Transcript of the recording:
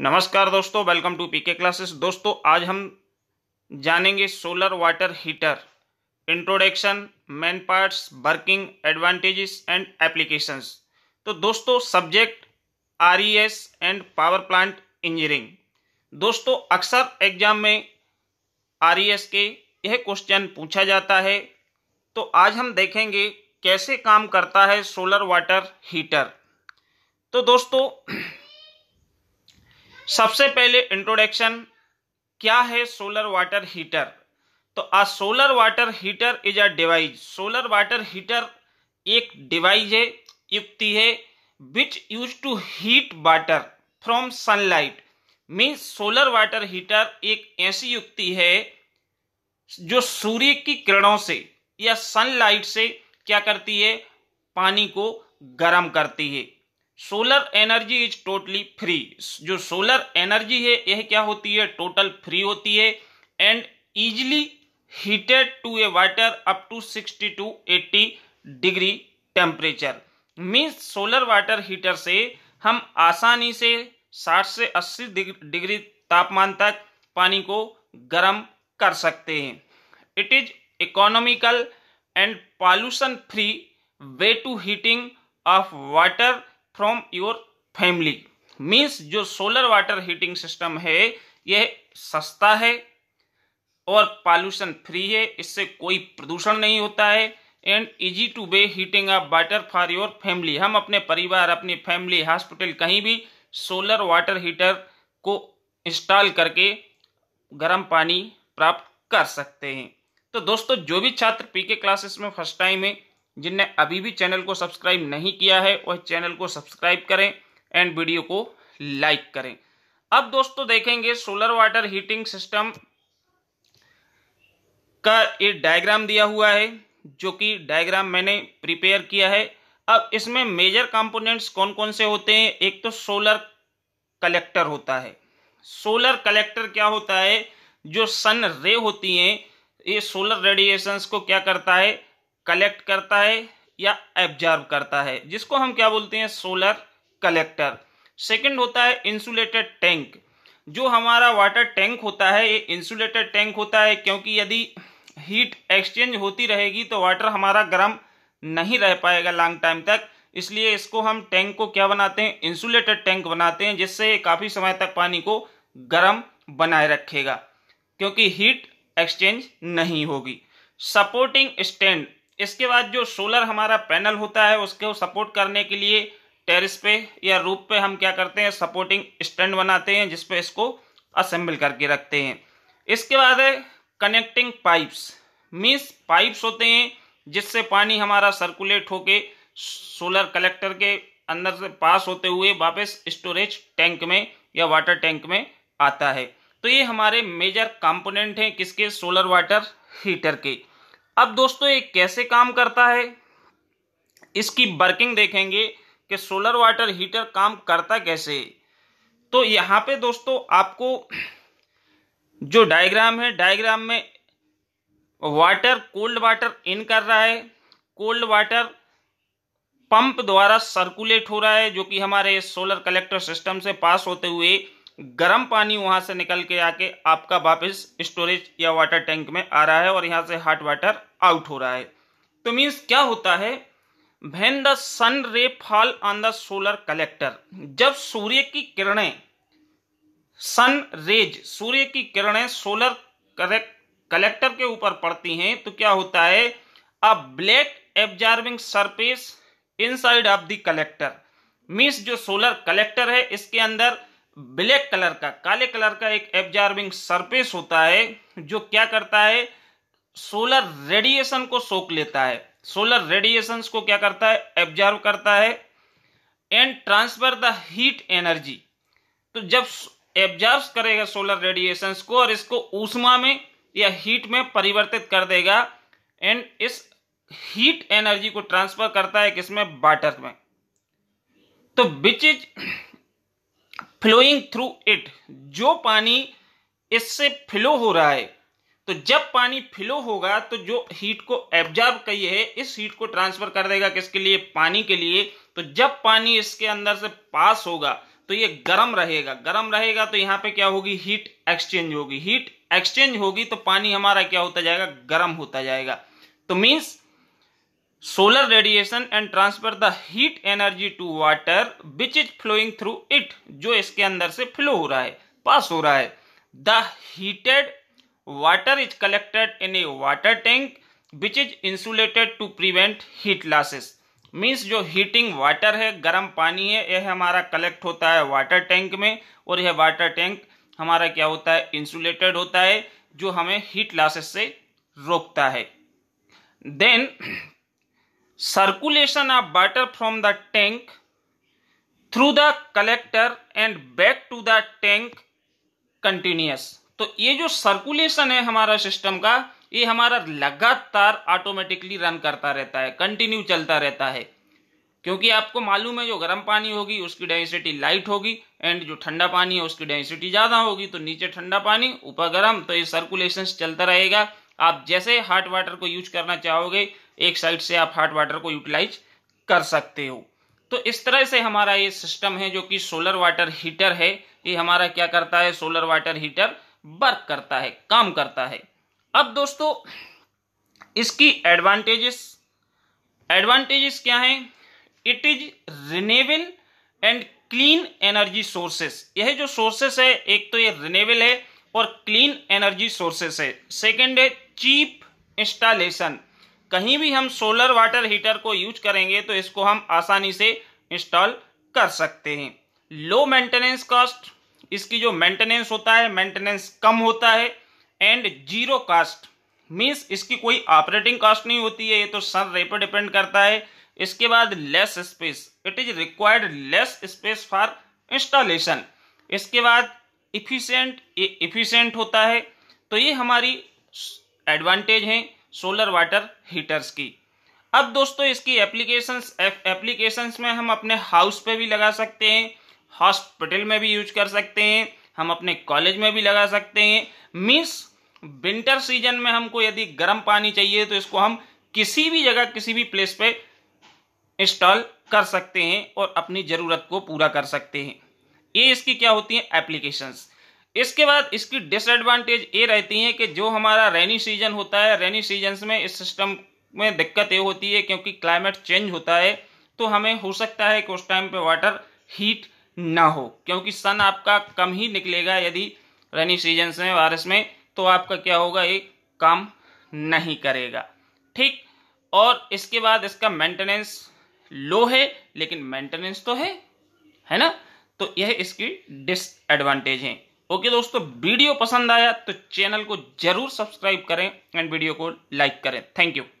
नमस्कार दोस्तों welcome to PK classes दोस्तों आज हम जानेंगे solar water heater introduction main parts working advantages and applications तो दोस्तों subject R E S and power plant engineering दोस्तों अक्सर एग्जाम में आर ई एस के यह क्वेश्चन पूछा जाता है तो आज हम देखेंगे कैसे काम करता है सोलर वाटर हीटर तो दोस्तों सबसे पहले इंट्रोडक्शन क्या है सोलर वाटर हीटर तो uh solar water heater is a device solar water heater एक डिवाइस है युक्ति है which use to heat water from sunlight means solar water heater एक ऐसी युक्ति है जो सूर्य की किरणों से या सनलाइट से क्या करती है पानी को गर्म करती है solar energy is totally free जो सोलर एनर्जी है यह क्या होती है टोटल फ्री होती है and easily heated to a water up to sixty to eighty degree temperature means solar water heater से हम आसानी से 60 से 80 डिग्री तापमान तक पानी को गर्म कर सकते हैं it is economical and pollution free way to heating of water from your family means जो सोलर वाटर हीटिंग सिस्टम है यह सस्ता है और पॉल्यूशन फ्री है इससे कोई प्रदूषण नहीं होता है and easy to be heating up water for your family हम अपने परिवार अपनी फैमिली हॉस्पिटल कहीं भी सोलर वाटर हीटर को इंस्टॉल करके गर्म पानी प्राप्त कर सकते हैं तो दोस्तों जो भी छात्र पीके क्लासेस में फर्स्ट टाइम है जिनने अभी भी चैनल को सब्सक्राइब नहीं किया है वह चैनल को सब्सक्राइब करें एंड वीडियो को लाइक करें अब दोस्तों देखेंगे सोलर वाटर हीटिंग सिस्टम का एक डायग्राम दिया हुआ है जो कि डायग्राम मैंने प्रिपेयर किया है अब इसमें मेजर कंपोनेंट्स कौन कौन से होते हैं एक तो सोलर कलेक्टर होता है सोलर कलेक्टर क्या होता है जो सन रे होती हैं ये सोलर रेडिएशंस को क्या करता है कलेक्ट करता है या एब्जॉर्ब करता है जिसको हम क्या बोलते हैं सोलर कलेक्टर सेकंड होता है इंसुलेटेड टैंक जो हमारा वाटर टैंक होता है ये इंसुलेटेड टैंक होता है क्योंकि यदि हीट एक्सचेंज होती रहेगी तो वाटर हमारा गर्म नहीं रह पाएगा लॉन्ग टाइम तक इसलिए इसको हम टैंक को क्या बनाते हैं इंसुलेटेड टैंक बनाते हैं जिससे काफ़ी समय तक पानी को गर्म बनाए रखेगा क्योंकि हीट एक्सचेंज नहीं होगी सपोर्टिंग स्टैंड इसके बाद जो सोलर हमारा पैनल होता है उसको सपोर्ट करने के लिए टेरिस पे या रूप पे हम क्या करते हैं सपोर्टिंग स्टैंड बनाते हैं जिसपे इसको असेंबल करके रखते हैं इसके बाद है कनेक्टिंग पाइप्स मीन्स पाइप्स होते हैं जिससे पानी हमारा सर्कुलेट होके सोलर कलेक्टर के अंदर से पास होते हुए वापस स्टोरेज टैंक में या वाटर टैंक में आता है तो ये हमारे मेजर कंपोनेंट हैं किसके सोलर वाटर हीटर के अब दोस्तों ये कैसे काम करता है इसकी वर्किंग देखेंगे कि सोलर वाटर हीटर काम करता कैसे तो यहाँ पे दोस्तों आपको जो डायग्राम है डायग्राम में वाटर कोल्ड वाटर इन कर रहा है कोल्ड वाटर पंप द्वारा सर्कुलेट हो रहा है जो कि हमारे सोलर कलेक्टर सिस्टम से पास होते हुए गर्म पानी वहां से निकल के आके आपका वापस स्टोरेज या वाटर टैंक में आ रहा है और यहां से हॉट वाटर आउट हो रहा है तो मीन्स क्या होता है van the sun ray fall on the solar collector जब सूर्य की किरणें सन रेज सूर्य की किरणें सोलर कलेक्टर के ऊपर पड़ती हैं तो क्या होता है a black absorbing surface inside of the collector means जो सोलर कलेक्टर है इसके अंदर ब्लैक कलर का काले कलर का एक एब्जॉर्बिंग सरफेस होता है जो क्या करता है सोलर रेडिएशन को सोख लेता है सोलर रेडिएशन को क्या करता है एब्जॉर्व करता है and transfer the heat energy तो जब एब्जॉर्व करेगा सोलर रेडिएशन को और इसको ऊष्मा में या हीट में परिवर्तित कर देगा एंड इस हीट एनर्जी को ट्रांसफर करता है किसमें वाटर में तो which is flowing through it जो पानी इससे फ्लो हो रहा है तो जब पानी फ्लो होगा तो जो हीट को एब्जॉर्ब कही है इस हीट को ट्रांसफर कर देगा किसके लिए पानी के लिए तो जब पानी इसके अंदर से पास होगा तो ये गर्म रहेगा गर्म रहेगा तो यहाँ पे क्या होगी हीट एक्सचेंज होगी हीट एक्सचेंज होगी तो पानी हमारा क्या होता जाएगा गर्म होता जाएगा तो means solar radiation and transfer the heat energy to water which is flowing through it जो इसके अंदर से फ्लो हो रहा है पास हो रहा है the heated water is collected in a water tank which is insulated to prevent heat losses means जो हीटिंग वाटर है गर्म पानी है यह हमारा कलेक्ट होता है वाटर टैंक में और यह वाटर टैंक हमारा क्या होता है इंसुलेटेड होता है जो हमें हीट लॉसेस से रोकता है then circulation of water from the tank through the collector and back to the tank continuous तो ये जो सर्कुलेशन है हमारा सिस्टम का ये हमारा लगातार ऑटोमेटिकली रन करता रहता है कंटिन्यू चलता रहता है क्योंकि आपको मालूम है जो गर्म पानी होगी उसकी डेंसिटी लाइट होगी एंड जो ठंडा पानी है उसकी डेंसिटी ज़्यादा होगी तो नीचे ठंडा पानी ऊपर गर्म तो ये सर्कुलेशन चलता रहेगा आप जैसे हार्ट वाटर को यूज करना चाहोगे एक साइड से आप हार्ट वाटर को यूटिलाइज कर सकते हो तो इस तरह से हमारा ये सिस्टम है जो कि सोलर वाटर हीटर है ये हमारा क्या करता है सोलर वाटर हीटर वर्क करता है काम करता है अब दोस्तों इसकी एडवांटेजेस एडवांटेजेस क्या हैं it is renewable and clean energy sources यह जो सोर्सेस है एक तो ये रिनेबल है और क्लीन एनर्जी सोर्सेस है सेकेंड है चीप इंस्टॉलेशन कहीं भी हम सोलर वाटर हीटर को यूज करेंगे तो इसको हम आसानी से इंस्टॉल कर सकते हैं लो मेंटेनेंस कॉस्ट इसकी जो मेंटेनेंस होता है मेंटेनेंस कम होता है एंड जीरो कास्ट मीन्स इसकी कोई ऑपरेटिंग कास्ट नहीं होती है ये तो सन रे पर डिपेंड करता है इसके बाद less space it is required less space for installation इसके बाद इफिशेंट इफिशेंट e- होता है तो ये हमारी एडवांटेज हैं सोलर वाटर हीटर्स की अब दोस्तों इसकी एप्लीकेशंस एप्लीकेशंस में हम अपने हाउस पे भी लगा सकते हैं हॉस्पिटल में भी यूज कर सकते हैं हम अपने कॉलेज में भी लगा सकते हैं मीन्स विंटर सीजन में हमको यदि गर्म पानी चाहिए तो इसको हम किसी भी जगह किसी भी प्लेस पे इंस्टॉल कर सकते हैं और अपनी ज़रूरत को पूरा कर सकते हैं ये इसकी क्या होती है एप्लीकेशन इसके बाद इसकी डिसएडवांटेज ये रहती है कि जो हमारा रेनी सीजन होता है रेनी सीजन में इस सिस्टम में दिक्कत ये होती है क्योंकि क्लाइमेट चेंज होता है तो हमें हो सकता है कि उस टाइम पे वाटर हीट ना हो क्योंकि सन आपका कम ही निकलेगा यदि रेनी सीजन में बारिश में तो आपका क्या होगा ये काम नहीं करेगा ठीक और इसके बाद इसका मेंटेनेंस लो है लेकिन मेंटेनेंस तो है है ना तो यह इसकी डिसएडवांटेज है ओके दोस्तों वीडियो पसंद आया तो चैनल को जरूर सब्सक्राइब करें एंड वीडियो को लाइक करें थैंक यू